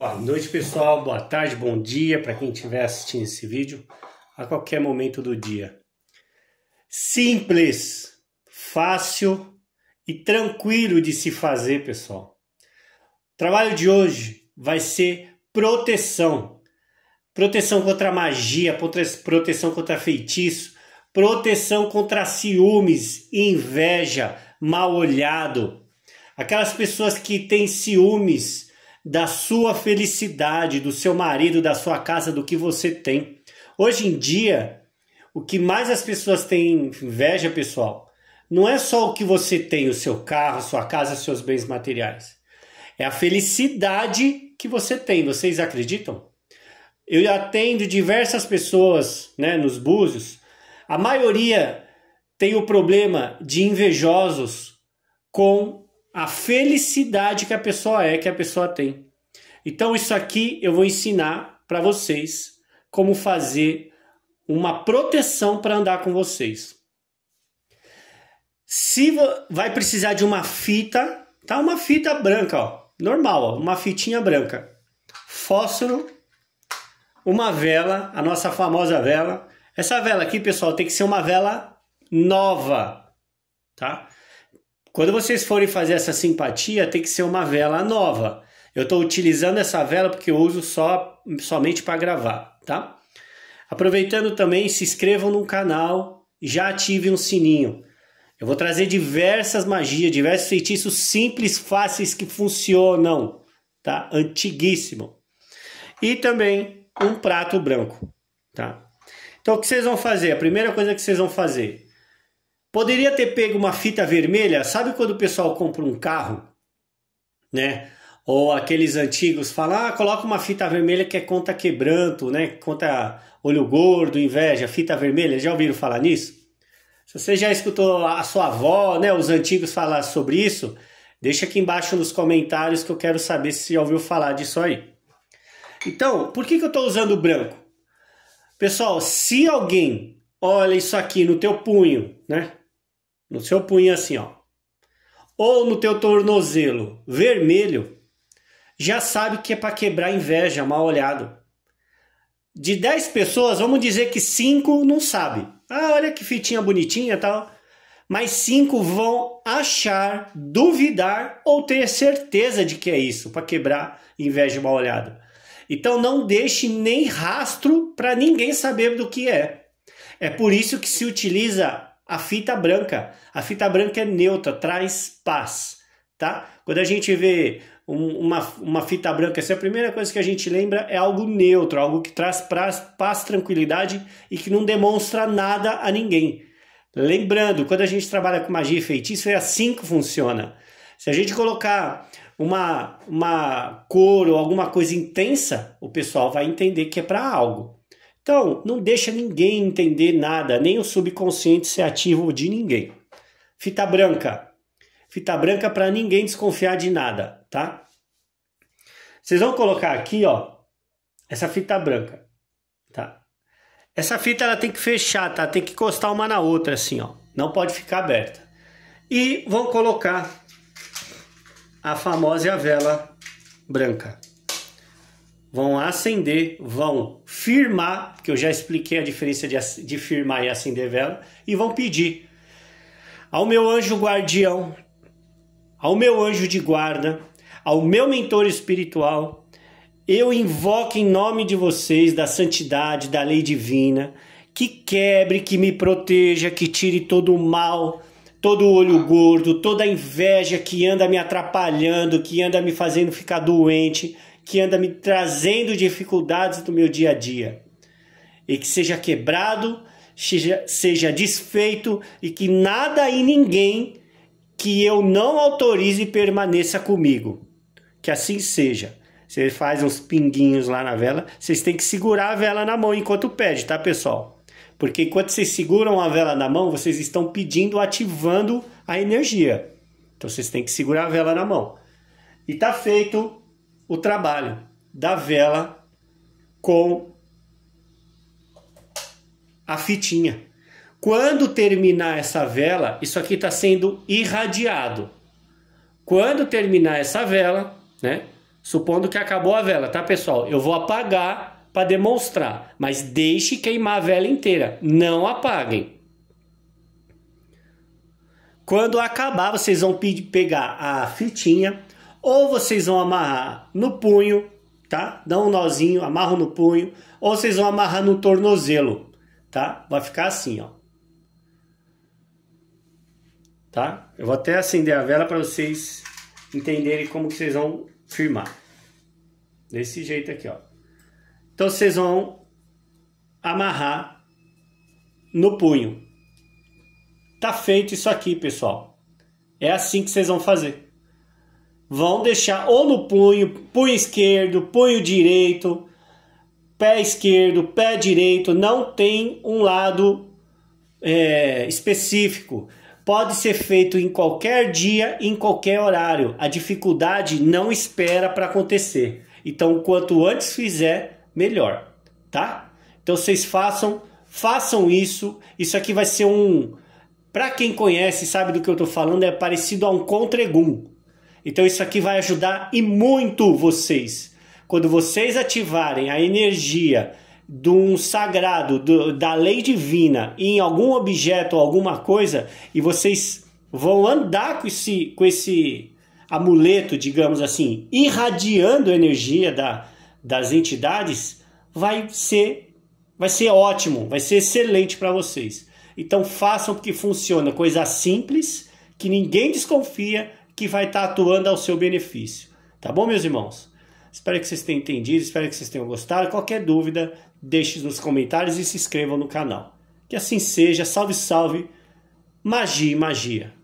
Boa noite, pessoal. Boa tarde, bom dia para quem estiver assistindo esse vídeo a qualquer momento do dia. Simples, fácil e tranquilo de se fazer, pessoal. O trabalho de hoje vai ser proteção. Proteção contra magia, proteção contra feitiço, proteção contra ciúmes, inveja, mal olhado. Aquelas pessoas que têm ciúmes da sua felicidade, do seu marido, da sua casa, do que você tem. Hoje em dia, o que mais as pessoas têm inveja, pessoal, não é só o que você tem, o seu carro, a sua casa, seus bens materiais. É a felicidade que você tem. Vocês acreditam? Eu atendo diversas pessoas né, nos búzios. A maioria tem o problema de invejosos com a felicidade que a pessoa é, que a pessoa tem. Então isso aqui eu vou ensinar para vocês como fazer uma proteção para andar com vocês. Se vai precisar de uma fita, tá uma fita branca, ó, normal, ó, uma fitinha branca. Fósforo, uma vela, a nossa famosa vela. Essa vela aqui, pessoal, tem que ser uma vela nova, tá? Quando vocês forem fazer essa simpatia, tem que ser uma vela nova. Eu estou utilizando essa vela porque eu uso só somente para gravar, tá? Aproveitando também, se inscrevam no canal, já ativem um sininho. Eu vou trazer diversas magias, diversos feitiços simples, fáceis que funcionam, tá? Antiguíssimo. E também um prato branco, tá? Então o que vocês vão fazer? A primeira coisa que vocês vão fazer Poderia ter pego uma fita vermelha, sabe quando o pessoal compra um carro, né? Ou aqueles antigos falam, ah, coloca uma fita vermelha que é conta quebranto, né? Conta olho gordo, inveja, fita vermelha. Já ouviram falar nisso? Se você já escutou a sua avó, né? Os antigos falar sobre isso, deixa aqui embaixo nos comentários que eu quero saber se já ouviu falar disso aí. Então, por que, que eu estou usando branco? Pessoal, se alguém olha isso aqui no teu punho, né? no seu punho assim, ó, ou no teu tornozelo vermelho, já sabe que é para quebrar inveja, mal olhado. De 10 pessoas, vamos dizer que 5 não sabe. Ah, olha que fitinha bonitinha tal. Mas 5 vão achar, duvidar ou ter certeza de que é isso, para quebrar inveja mal olhado. Então não deixe nem rastro para ninguém saber do que é. É por isso que se utiliza a fita branca. A fita branca é neutra, traz paz, tá? Quando a gente vê um, uma, uma fita branca, essa é a primeira coisa que a gente lembra é algo neutro, algo que traz paz, paz, tranquilidade e que não demonstra nada a ninguém. Lembrando, quando a gente trabalha com magia e feitiço, é assim que funciona. Se a gente colocar uma, uma cor ou alguma coisa intensa, o pessoal vai entender que é para algo. Então, não deixa ninguém entender nada, nem o subconsciente ser ativo de ninguém. Fita branca. Fita branca para ninguém desconfiar de nada, tá? Vocês vão colocar aqui, ó, essa fita branca, tá? Essa fita ela tem que fechar, tá? Tem que encostar uma na outra assim, ó. Não pode ficar aberta. E vão colocar a famosa vela branca vão acender, vão firmar, que eu já expliquei a diferença de, de firmar e acender vela, e vão pedir ao meu anjo guardião, ao meu anjo de guarda, ao meu mentor espiritual, eu invoco em nome de vocês da santidade, da lei divina, que quebre, que me proteja, que tire todo o mal, todo o olho gordo, toda a inveja que anda me atrapalhando, que anda me fazendo ficar doente, que anda me trazendo dificuldades do meu dia a dia. E que seja quebrado, seja, seja desfeito e que nada e ninguém que eu não autorize permaneça comigo. Que assim seja. Você faz uns pinguinhos lá na vela, vocês têm que segurar a vela na mão enquanto pede, tá, pessoal? Porque enquanto vocês seguram a vela na mão, vocês estão pedindo, ativando a energia. Então vocês têm que segurar a vela na mão. E tá feito o trabalho da vela com a fitinha. Quando terminar essa vela, isso aqui está sendo irradiado. Quando terminar essa vela, né? Supondo que acabou a vela, tá, pessoal? Eu vou apagar para demonstrar, mas deixe queimar a vela inteira. Não apaguem. Quando acabar, vocês vão pegar a fitinha ou vocês vão amarrar no punho, tá? Dá um nozinho, amarram no punho. Ou vocês vão amarrar no tornozelo, tá? Vai ficar assim, ó. Tá? Eu vou até acender a vela para vocês entenderem como que vocês vão firmar. Desse jeito aqui, ó. Então vocês vão amarrar no punho. Tá feito isso aqui, pessoal. É assim que vocês vão fazer vão deixar ou no punho, punho esquerdo, punho direito, pé esquerdo, pé direito, não tem um lado é, específico. Pode ser feito em qualquer dia, em qualquer horário. A dificuldade não espera para acontecer. Então, quanto antes fizer, melhor, tá? Então, vocês façam, façam isso. Isso aqui vai ser um. Para quem conhece, sabe do que eu estou falando, é parecido a um contregum. Então isso aqui vai ajudar e muito vocês. Quando vocês ativarem a energia de um sagrado, do, da lei divina em algum objeto ou alguma coisa, e vocês vão andar com esse, com esse amuleto, digamos assim, irradiando a energia da, das entidades, vai ser, vai ser ótimo, vai ser excelente para vocês. Então façam porque funciona, coisa simples, que ninguém desconfia, que vai estar tá atuando ao seu benefício. Tá bom, meus irmãos? Espero que vocês tenham entendido, espero que vocês tenham gostado. Qualquer dúvida, deixe nos comentários e se inscrevam no canal. Que assim seja. Salve, salve. Magia e magia.